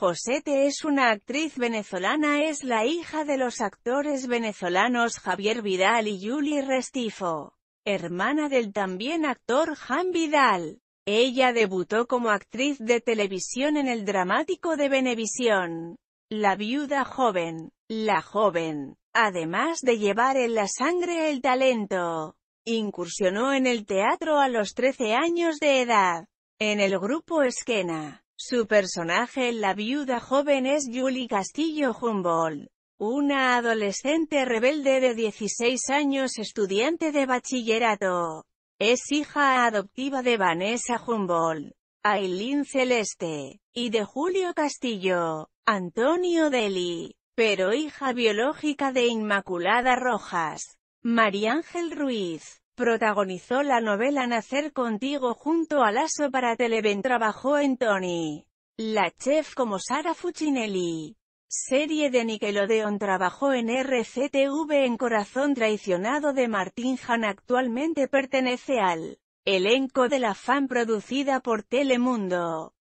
Josete es una actriz venezolana, es la hija de los actores venezolanos Javier Vidal y Julie Restifo, hermana del también actor Jan Vidal. Ella debutó como actriz de televisión en el dramático de Venevisión, La viuda joven, La joven, además de llevar en la sangre el talento. Incursionó en el teatro a los 13 años de edad, en el grupo Esquena. Su personaje en La viuda joven es Julie Castillo Humboldt, una adolescente rebelde de 16 años estudiante de bachillerato. Es hija adoptiva de Vanessa Humboldt, Aileen Celeste, y de Julio Castillo, Antonio Deli, pero hija biológica de Inmaculada Rojas, María Ángel Ruiz, Protagonizó la novela Nacer contigo junto a Lasso para Televen. Trabajó en Tony. La chef como Sara Fuccinelli. Serie de Nickelodeon trabajó en RCTV en Corazón Traicionado de Martín Han actualmente pertenece al elenco de la fan producida por Telemundo.